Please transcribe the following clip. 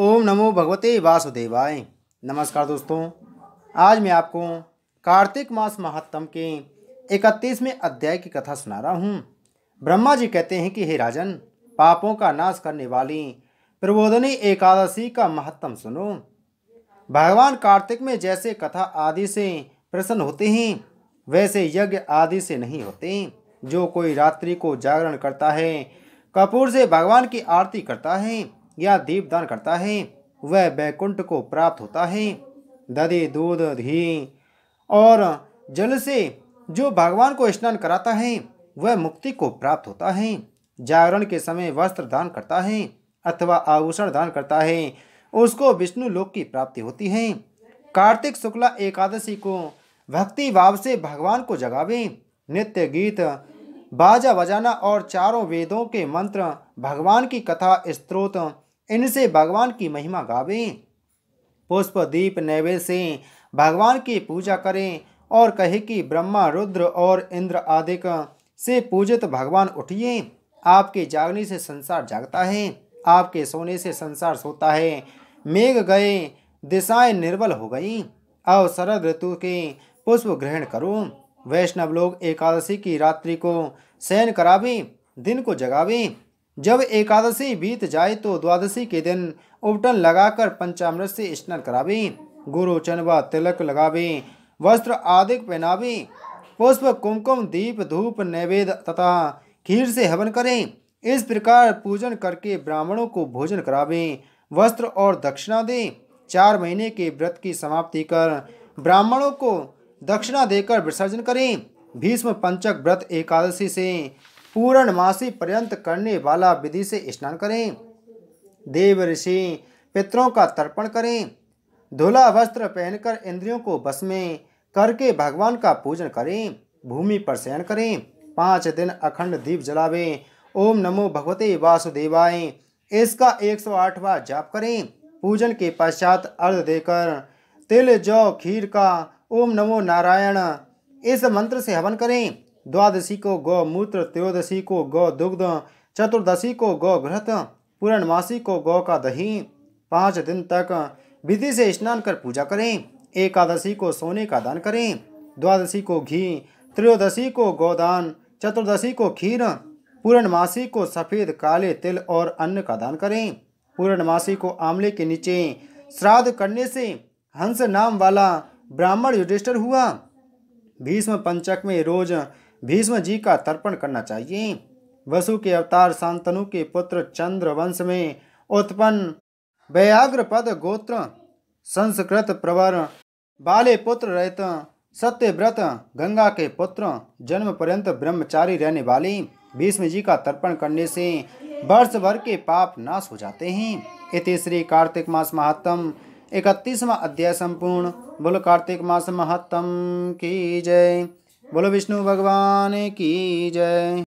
ओम नमो भगवते वासुदेवाय नमस्कार दोस्तों आज मैं आपको कार्तिक मास महात्म के इकतीसवें अध्याय की कथा सुना रहा हूँ ब्रह्मा जी कहते हैं कि हे राजन पापों का नाश करने वाली प्रबोधनी एकादशी का महत्तम सुनो भगवान कार्तिक में जैसे कथा आदि से प्रसन्न होते हैं वैसे यज्ञ आदि से नहीं होते जो कोई रात्रि को जागरण करता है कपूर से भगवान की आरती करता है या दीपदान करता है वह बैकुंठ को प्राप्त होता है दधि दूध घी और जल से जो भगवान को स्नान कराता है वह मुक्ति को प्राप्त होता है जागरण के समय वस्त्र दान करता है अथवा आभूषण दान करता है उसको विष्णु लोक की प्राप्ति होती है कार्तिक शुक्ला एकादशी को भक्ति भाव से भगवान को जगावे नित्य गीत बाजा बजाना और चारों वेदों के मंत्र भगवान की कथा स्त्रोत इनसे भगवान की महिमा गावें पुष्प दीप नैवे से भगवान की पूजा करें और कहे कि ब्रह्मा रुद्र और इंद्र आदि से पूजित भगवान उठिए आपके जागने से संसार जागता है आपके सोने से संसार सोता है मेघ गए दिशाएं निर्बल हो गई अब शरद ऋतु के पुष्प ग्रहण करूँ वैष्णव लोग एकादशी की रात्रि को शयन करावी दिन को जगावी जब एकादशी बीत जाए तो द्वादशी के दिन उपटन लगाकर पंचामृत से स्नान करावी गुरु चनवा तिलक लगावी वस्त्र आदि पहनावी पुष्प कुमकुम दीप धूप नैवेद्य तथा खीर से हवन करें इस प्रकार पूजन करके ब्राह्मणों को भोजन करावें वस्त्र और दक्षिणा दें चार महीने के व्रत की समाप्ति कर ब्राह्मणों को दक्षिणा देकर विसर्जन करें भीष्म पंचक व्रत एकादशी से पूर्णमासी पर्यंत करने वाला विधि से स्नान करें देव ऋषि पितरों का तर्पण करें धोला वस्त्र पहनकर इंद्रियों को बस में करके भगवान का पूजन करें भूमि पर शयन करें पाँच दिन अखंड दीप जलावें ओम नमो भगवते वासुदेवाय इसका एक सौ आठवा जाप करें पूजन के पश्चात अर्ध देकर तिल जौ खीर का ओम नमो नारायण इस मंत्र से हवन करें द्वादशी को गौ मूत्र त्रयोदशी को गौ दुग्ध चतुर्दशी को गौ घृत पूर्णमासी को गौ का दही पाँच दिन तक विधि से स्नान कर पूजा करें एकादशी को सोने का दान करें द्वादशी को घी त्रयोदशी को गौदान चतुर्दशी को खीर पूर्णमासी को सफ़ेद काले तिल और अन्न का दान करें पूर्णमासी को आंवले के नीचे श्राद्ध करने से हंस नाम वाला ब्राह्मण युधिष्ठर हुआ भीष्म पंचक में रोज भीष्म जी का तर्पण करना चाहिए वसु के अवतार शांतनु के पुत्र चंद्र वंश में उत्पन्न व्याग्र पद गोत्र संस्कृत प्रवर बाले पुत्र रहत सत्यव्रत गंगा के पुत्र जन्म पर्यंत ब्रह्मचारी रहने वाले भीष्म जी का तर्पण करने से वर्ष भर के पाप नाश हो जाते हैं इति श्री कार्तिक मास महात्म इकतीसवा अध्याय संपूर्ण बोलो कार्तिक मास महत्तम की जय बोलो विष्णु भगवान की जय